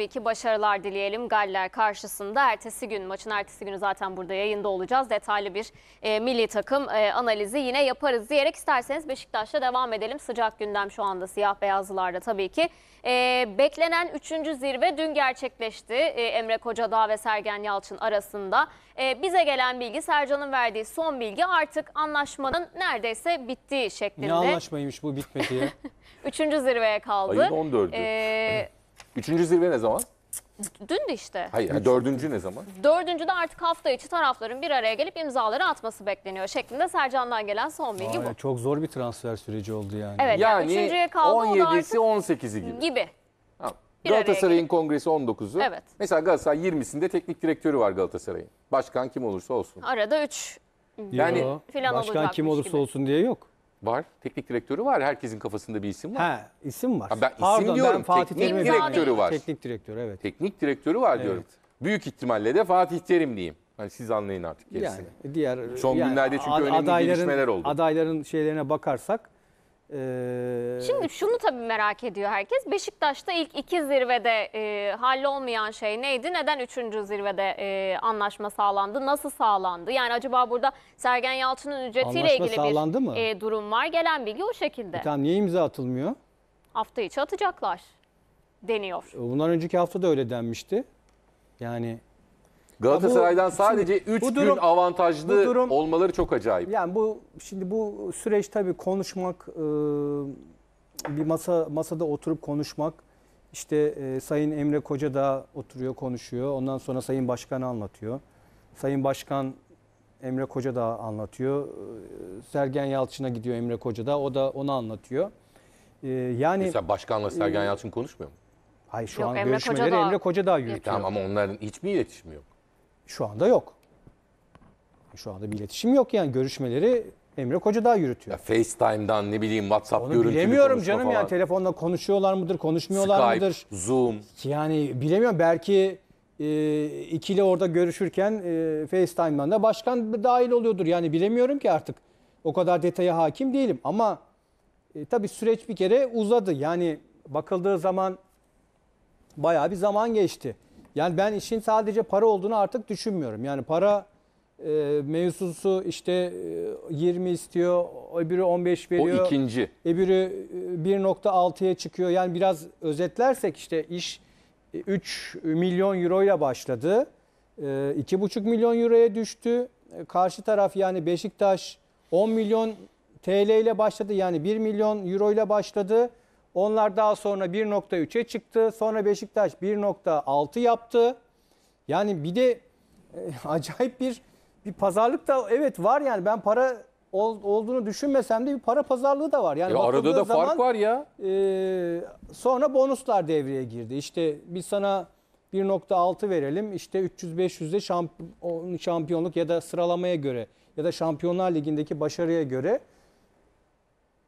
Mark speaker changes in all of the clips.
Speaker 1: Tabii ki başarılar dileyelim Galler karşısında. Ertesi gün maçın ertesi günü zaten burada yayında olacağız. Detaylı bir e, milli takım e, analizi yine yaparız diyerek isterseniz Beşiktaş'la devam edelim. Sıcak gündem şu anda siyah beyazlılarda tabii ki. E, beklenen 3. zirve dün gerçekleşti e, Emre Kocadağ ve Sergen Yalçın arasında. E, bize gelen bilgi Sercan'ın verdiği son bilgi artık anlaşmanın neredeyse bittiği şeklinde. Ne anlaşmaymış
Speaker 2: bu bitmedi ya?
Speaker 1: 3. zirveye kaldı. Ayın 14'ü. E,
Speaker 2: Üçüncü zirve ne
Speaker 3: zaman?
Speaker 1: Dün de işte. Hayır, yani
Speaker 2: dördüncü ne zaman?
Speaker 1: Dördüncü de artık hafta içi tarafların bir araya gelip imzaları atması bekleniyor şeklinde Sercan'dan gelen son bilgi Vay, bu.
Speaker 2: Çok zor bir transfer süreci oldu yani. Evet, yani, yani üçüncüye kaldı 17'si 18'i gibi. Gibi. Galatasaray'ın
Speaker 3: kongresi 19'u. Evet. Mesela Galatasaray 20'sinde teknik direktörü var Galatasaray'ın. Başkan kim olursa olsun.
Speaker 1: Arada 3 yani Yo, filan başkan kim olursa gibi.
Speaker 3: olsun diye yok. Var. Teknik direktörü var. Herkesin kafasında bir isim var. Ha, isim var. Ha, ben isim diyorum. Ben Fatih teknik direktörü var.
Speaker 2: Teknik direktör evet.
Speaker 3: Teknik direktörü var diyorum. Büyük ihtimalle de Fatih Terim diyeyim. Hani siz anlayın artık gerisini.
Speaker 2: Yani diğer Son yani, günlerde çünkü önemli gelişmeler oldu. Adayların şeylerine bakarsak Şimdi
Speaker 1: şunu tabii merak ediyor herkes. Beşiktaş'ta ilk iki zirvede e, olmayan şey neydi? Neden üçüncü zirvede e, anlaşma sağlandı? Nasıl sağlandı? Yani acaba burada Sergen Yalçın'ın ücretiyle anlaşma ilgili bir mı? E, durum var. Gelen bilgi o şekilde. E, tamam
Speaker 2: niye imza atılmıyor?
Speaker 1: Hafta içi atacaklar deniyor.
Speaker 2: Bundan önceki hafta da öyle denmişti. Yani Galatasaray'dan bu, sadece 3 gün durum,
Speaker 3: avantajlı durum, olmaları çok acayip.
Speaker 2: Yani bu şimdi bu süreç tabii konuşmak e, bir masa masada oturup konuşmak işte e, Sayın Emre Koca da oturuyor konuşuyor. Ondan sonra Sayın Başkan anlatıyor. Sayın Başkan Emre Koca da anlatıyor. E, Sergen Yalçın'a gidiyor Emre Koca da. O da onu anlatıyor. yani Mesela başkanla Sergen Yalçın konuşmuyor mu? Hayır şu Yok, an Emre görüşmeleri Koca da... Emre Koca daha yürütüyor. Tamam ama onların hiçbir iletişimi yok. Şu anda yok. Şu anda bir iletişim yok yani görüşmeleri Emre Koca daha yürütüyor. Ya
Speaker 3: FaceTime'dan ne bileyim WhatsApp Onu görüntülü bilemiyorum canım falan. yani
Speaker 2: telefonla konuşuyorlar mıdır, konuşmuyorlar Skype, mıdır? Zoom. Yani bilemiyorum belki e, ikili orada görüşürken e, FaceTime'dan da başkan dahil oluyordur. Yani bilemiyorum ki artık. O kadar detaya hakim değilim ama e, tabii süreç bir kere uzadı. Yani bakıldığı zaman bayağı bir zaman geçti. Yani ben işin sadece para olduğunu artık düşünmüyorum. Yani para e, mevzusu işte e, 20 istiyor, öbürü 15 veriyor. O ikinci. Öbürü 1.6'ya e, çıkıyor. Yani biraz özetlersek işte iş 3 e, milyon euro ile başladı. E, 2,5 milyon euroya düştü. E, karşı taraf yani Beşiktaş 10 milyon TL ile başladı. Yani 1 milyon euro ile başladı. Onlar daha sonra 1.3'e çıktı. Sonra Beşiktaş 1.6 yaptı. Yani bir de e, acayip bir bir pazarlık da evet var yani ben para ol, olduğunu düşünmesem de bir para pazarlığı da var. Yani e arada da zaman, fark var ya. E, sonra bonuslar devreye girdi. İşte biz sana 1.6 verelim. İşte 300-500'de şamp şampiyonluk ya da sıralamaya göre ya da Şampiyonlar Ligi'ndeki başarıya göre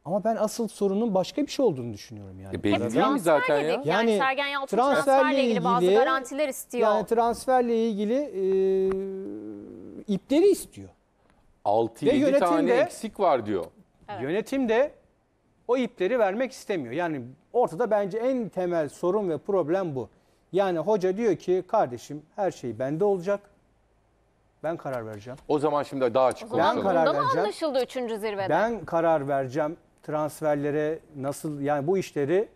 Speaker 2: ama ben asıl sorunun başka bir şey olduğunu düşünüyorum yani. E belli değil mi zaten ya? Yani, yani Sergen Yalçın transferle, transferle ilgili, ilgili bazı garantiler istiyor. Yani transferle ilgili e, ipleri istiyor. 6-7
Speaker 3: tane eksik var diyor.
Speaker 2: Evet. Yönetim de o ipleri vermek istemiyor. Yani ortada bence en temel sorun ve problem bu. Yani hoca diyor ki kardeşim her şey bende olacak. Ben karar vereceğim. O
Speaker 3: zaman şimdi daha açık
Speaker 1: konuşalım. Ben karar vereceğim. anlaşıldı 3. zirvede? Ben
Speaker 2: karar vereceğim transferlere nasıl yani bu işleri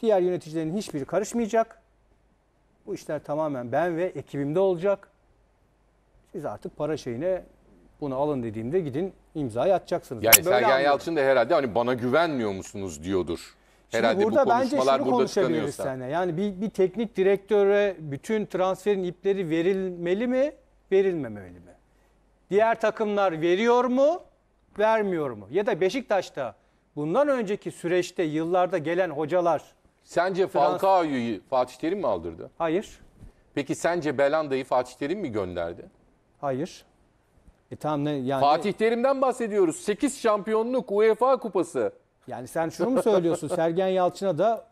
Speaker 2: diğer yöneticilerin hiçbiri karışmayacak. Bu işler tamamen ben ve ekibimde olacak. Siz artık para şeyine bunu alın dediğimde gidin imzayı atacaksınız. Yani Sergen anladım.
Speaker 3: Yalçın da herhalde hani bana güvenmiyor musunuz diyordur. Şimdi herhalde burada bu bence şunu burada konuşabiliriz seninle.
Speaker 2: Yani bir, bir teknik direktöre bütün transferin ipleri verilmeli mi, verilmemeli mi? Diğer takımlar veriyor mu, vermiyor mu? Ya da Beşiktaş'ta bundan önceki süreçte yıllarda gelen hocalar Sence Falcao'yu Fatih Terim mi
Speaker 3: aldırdı? hayır, Peki sence Belanda'yı Fatih Terim mi gönderdi?
Speaker 2: hayır. E tamam ne yani Fatih
Speaker 3: Terim'den bahsediyoruz. 8 şampiyonluk UEFA kupası.
Speaker 2: yani sen şunu mu söylüyorsun Sergen Yalçın'a da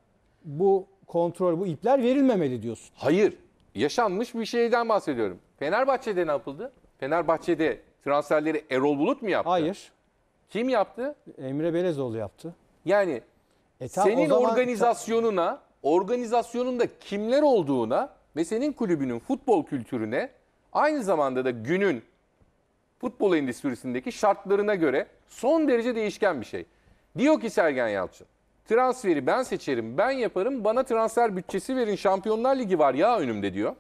Speaker 2: bu kontrol bu ipler verilmemeli diyorsun.
Speaker 3: Hayır. Yaşanmış bir şeyden bahsediyorum. Fenerbahçe'de ne yapıldı? Fenerbahçe'de transferleri Erol Bulut mu yaptı? Hayır. Kim yaptı? Emre Belezoğlu yaptı. Yani e tam senin zaman- organizasyonuna, organizasyonunda kimler olduğuna ve senin kulübünün futbol kültürüne aynı zamanda da günün futbol endüstrisindeki şartlarına göre son derece değişken bir şey. Diyor ki Sergen Yalçın, transferi ben seçerim, ben yaparım, bana transfer bütçesi verin, Şampiyonlar Ligi var ya önümde diyor.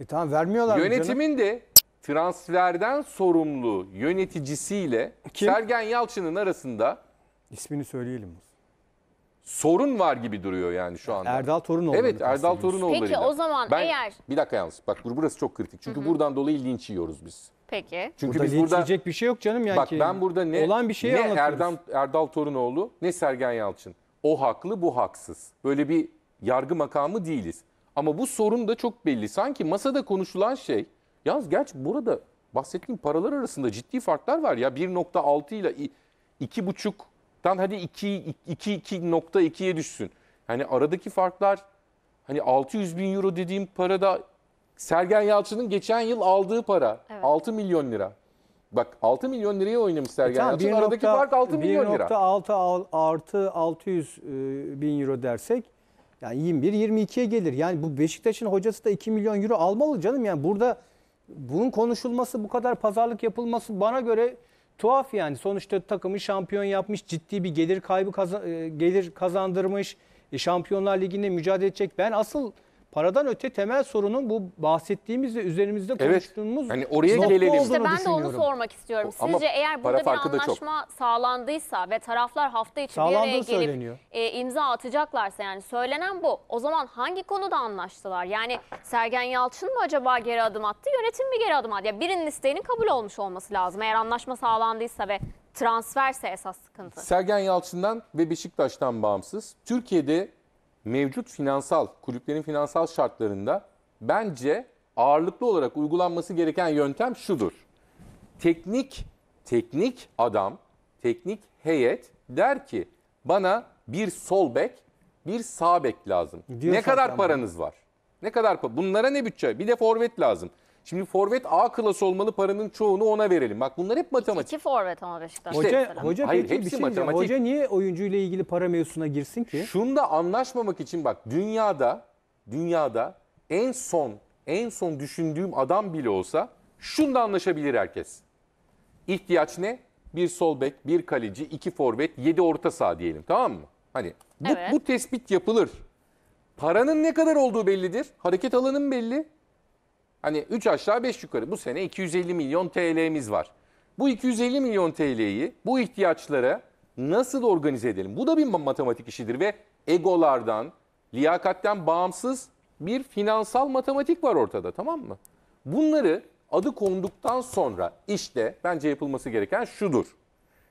Speaker 2: E tamam vermiyorlar mı canım? Yönetimin
Speaker 3: de transferden sorumlu yöneticisiyle Kim? Sergen Yalçın'ın arasında ismini söyleyelim. sorun var gibi duruyor yani şu anda. Erdal Torunoğlu. Evet Erdal Torunoğlu. Peki, o zaman ben, eğer- Bir dakika yalnız bak bur- burası çok kritik. Çünkü buradan dolayı linç yiyoruz biz.
Speaker 1: Peki. Çünkü
Speaker 3: burada biz burada
Speaker 2: bir şey yok canım yani. bak ki. ben burada ne olan bir şeyi ne anlatıyoruz.
Speaker 3: Erdal Torunoğlu ne Sergen Yalçın. O haklı bu haksız. Böyle bir yargı makamı değiliz. Ama bu sorun da çok belli. Sanki masada konuşulan şey Yalnız gerçi burada bahsettiğim paralar arasında ciddi farklar var ya. 1.6 ile 2.5'tan hadi 2 2.2'ye düşsün. Hani aradaki farklar hani 600 bin euro dediğim parada Sergen Yalçın'ın geçen yıl aldığı para evet. 6 milyon lira. Bak 6 milyon liraya oynamış e Sergen e tamam, Yalçın. Aradaki nokta, fark 6 milyon lira.
Speaker 2: 1.6 artı 600 e, bin euro dersek yani 21-22'ye gelir. Yani bu Beşiktaş'ın hocası da 2 milyon euro almalı canım. Yani burada bunun konuşulması, bu kadar pazarlık yapılması bana göre tuhaf yani. Sonuçta takımı şampiyon yapmış, ciddi bir gelir kaybı kazan, e, gelir kazandırmış. E, Şampiyonlar Ligi'nde mücadele edecek. Ben asıl paradan öte temel sorunun bu bahsettiğimiz ve üzerimizde Evet. konuştuğumuz Yani oraya nokta gelelim. olduğunu İşte ben de onu sormak
Speaker 1: istiyorum. O- Sizce ama eğer burada bir anlaşma sağlandıysa ve taraflar hafta içi bir araya gelip e, imza atacaklarsa yani söylenen bu. O zaman hangi konuda anlaştılar? Yani Sergen Yalçın mı acaba geri adım attı, yönetim mi geri adım attı? Ya birinin isteğinin kabul olmuş olması lazım eğer anlaşma sağlandıysa ve transferse esas sıkıntı.
Speaker 3: Sergen Yalçın'dan ve Beşiktaş'tan bağımsız. Türkiye'de mevcut finansal, kulüplerin finansal şartlarında bence ağırlıklı olarak uygulanması gereken yöntem şudur. Teknik, teknik adam, teknik heyet der ki bana bir sol bek, bir sağ bek lazım. Diyorsan ne kadar paranız var? Ne kadar bunlara ne bütçe? Bir de forvet lazım. Şimdi forvet A klası olmalı paranın çoğunu ona verelim. Bak bunlar hep matematik.
Speaker 1: İki forvet ama Beşiktaş. İşte, hoca, hoca hayır, peki hepsi bir şey matematik. Hoca
Speaker 2: niye oyuncuyla
Speaker 3: ilgili para mevzusuna girsin ki? Şunda anlaşmamak için bak dünyada dünyada en son en son düşündüğüm adam bile olsa şunda anlaşabilir herkes. İhtiyaç ne? Bir sol bek, bir kaleci, iki forvet, yedi orta saha diyelim tamam mı? Hani bu, evet. bu tespit yapılır. Paranın ne kadar olduğu bellidir. Hareket alanın belli. Hani 3 aşağı 5 yukarı bu sene 250 milyon TL'miz var. Bu 250 milyon TL'yi bu ihtiyaçlara nasıl organize edelim? Bu da bir matematik işidir ve egolardan, liyakatten bağımsız bir finansal matematik var ortada tamam mı? Bunları adı konduktan sonra işte bence yapılması gereken şudur.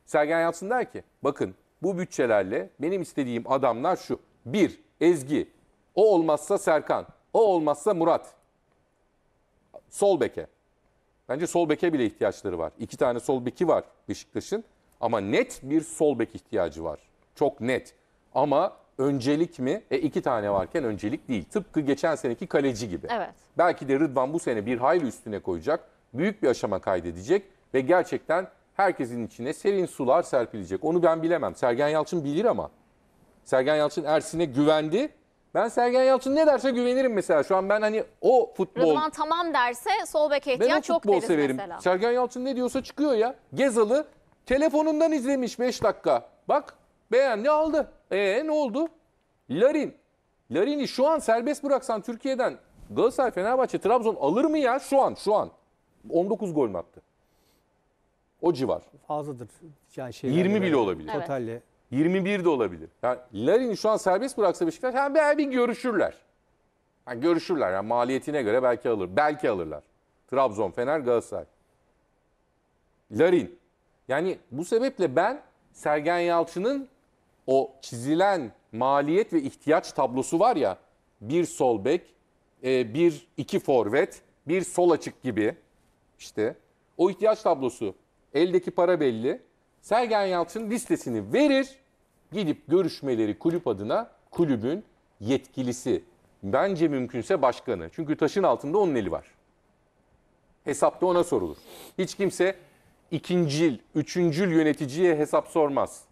Speaker 3: Sergen Yalçın der ki bakın bu bütçelerle benim istediğim adamlar şu. Bir, Ezgi. O olmazsa Serkan. O olmazsa Murat sol beke. Bence sol beke bile ihtiyaçları var. İki tane sol beki var Beşiktaş'ın. Ama net bir sol bek ihtiyacı var. Çok net. Ama öncelik mi? E iki tane varken öncelik değil. Tıpkı geçen seneki kaleci gibi. Evet. Belki de Rıdvan bu sene bir hayli üstüne koyacak. Büyük bir aşama kaydedecek. Ve gerçekten herkesin içine serin sular serpilecek. Onu ben bilemem. Sergen Yalçın bilir ama. Sergen Yalçın Ersin'e güvendi ben Sergen Yalçın ne derse güvenirim mesela. Şu an ben hani o futbol... Rıdvan
Speaker 1: tamam derse sol beke ihtiyaç çok deriz severim. mesela. Sergen
Speaker 3: Yalçın ne diyorsa çıkıyor ya. Gezalı telefonundan izlemiş 5 dakika. Bak beğendi aldı. E ne oldu? Larin. Larin'i şu an serbest bıraksan Türkiye'den Galatasaray, Fenerbahçe, Trabzon alır mı ya şu an şu an? 19 gol mü attı? O civar.
Speaker 2: Fazladır. Yani şey 20 bile olabilir. Evet. Totalle
Speaker 3: 21 de olabilir. Yani Larin'i şu an serbest bıraksa Beşiktaş yani belki bir görüşürler. Yani görüşürler. Yani maliyetine göre belki alır. Belki alırlar. Trabzon, Fener, Galatasaray. Larin. Yani bu sebeple ben Sergen Yalçın'ın o çizilen maliyet ve ihtiyaç tablosu var ya bir sol bek, e, bir iki forvet, bir sol açık gibi işte o ihtiyaç tablosu. Eldeki para belli. Sergen Yalçın listesini verir. Gidip görüşmeleri kulüp adına kulübün yetkilisi. Bence mümkünse başkanı. Çünkü taşın altında onun eli var. Hesapta ona sorulur. Hiç kimse ikincil, üçüncül yöneticiye hesap sormaz.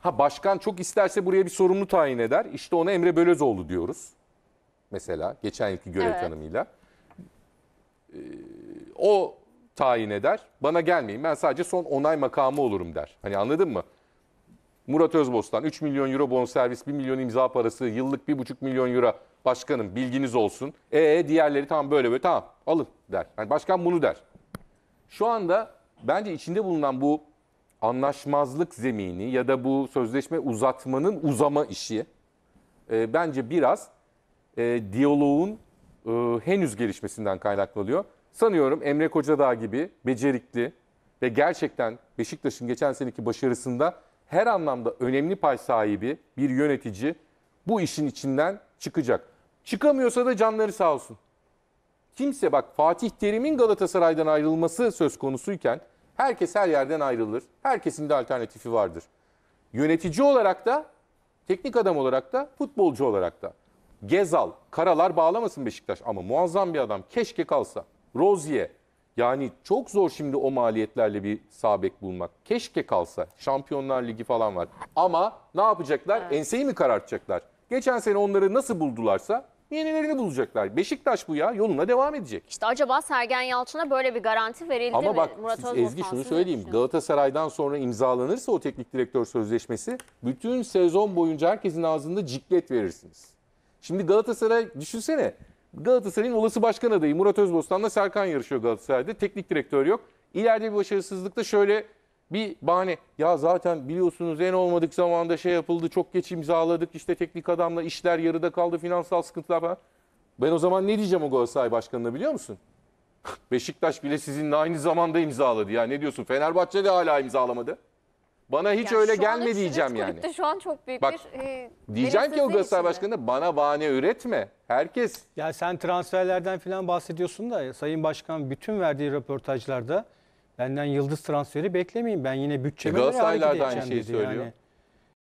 Speaker 3: Ha başkan çok isterse buraya bir sorumlu tayin eder. İşte ona Emre Bölözoğlu diyoruz. Mesela geçen yılki görev evet. tanımıyla. Ee, o tayin eder. Bana gelmeyin ben sadece son onay makamı olurum der. Hani anladın mı? Murat Özbostan 3 milyon euro bonservis, 1 milyon imza parası, yıllık 1,5 milyon euro başkanım bilginiz olsun. E, e diğerleri tam böyle böyle tamam alın der. Yani başkan bunu der. Şu anda bence içinde bulunan bu anlaşmazlık zemini ya da bu sözleşme uzatmanın uzama işi e, bence biraz e, diyaloğun e, henüz gelişmesinden kaynaklanıyor. Sanıyorum Emre Kocadağ gibi becerikli ve gerçekten Beşiktaş'ın geçen seneki başarısında her anlamda önemli pay sahibi bir yönetici bu işin içinden çıkacak. Çıkamıyorsa da canları sağ olsun. Kimse bak Fatih Terim'in Galatasaray'dan ayrılması söz konusuyken herkes her yerden ayrılır. Herkesin de alternatifi vardır. Yönetici olarak da, teknik adam olarak da, futbolcu olarak da. Gezal, karalar bağlamasın Beşiktaş ama muazzam bir adam. Keşke kalsa. Rozier. Yani çok zor şimdi o maliyetlerle bir sabek bulmak. Keşke kalsa. Şampiyonlar Ligi falan var. Ama ne yapacaklar? Evet. Enseyi mi karartacaklar? Geçen sene onları nasıl buldularsa yenilerini bulacaklar. Beşiktaş bu ya yoluna devam edecek.
Speaker 1: İşte acaba Sergen Yalçın'a böyle bir garanti verildi Ama mi? bak Murat siz Ezgi şunu söyleyeyim.
Speaker 3: Galatasaray'dan sonra imzalanırsa o teknik direktör sözleşmesi bütün sezon boyunca herkesin ağzında ciklet verirsiniz. Şimdi Galatasaray düşünsene Galatasaray'ın olası başkan adayı Murat Özbostan'la Serkan yarışıyor Galatasaray'da. Teknik direktör yok. İleride bir başarısızlıkta şöyle bir bahane. Ya zaten biliyorsunuz en olmadık zamanda şey yapıldı. Çok geç imzaladık. işte teknik adamla işler yarıda kaldı. Finansal sıkıntılar falan. Ben o zaman ne diyeceğim o Galatasaray başkanına biliyor musun? Beşiktaş bile sizinle aynı zamanda imzaladı. Ya ne diyorsun? Fenerbahçe de hala imzalamadı. Bana hiç Yani öyle gelme diyeceğim yani.
Speaker 1: şu an çok büyük Bak, bir e, Diyeceğim ki o belirsizliğin Galatasaray
Speaker 2: Başkanı bana bahane üretme. Herkes Ya sen transferlerden falan bahsediyorsun da Sayın Başkan bütün verdiği röportajlarda benden yıldız transferi beklemeyin. Ben yine bütçeme göre hareket Galatasaraylar da aynı şeyi söylüyor. Yani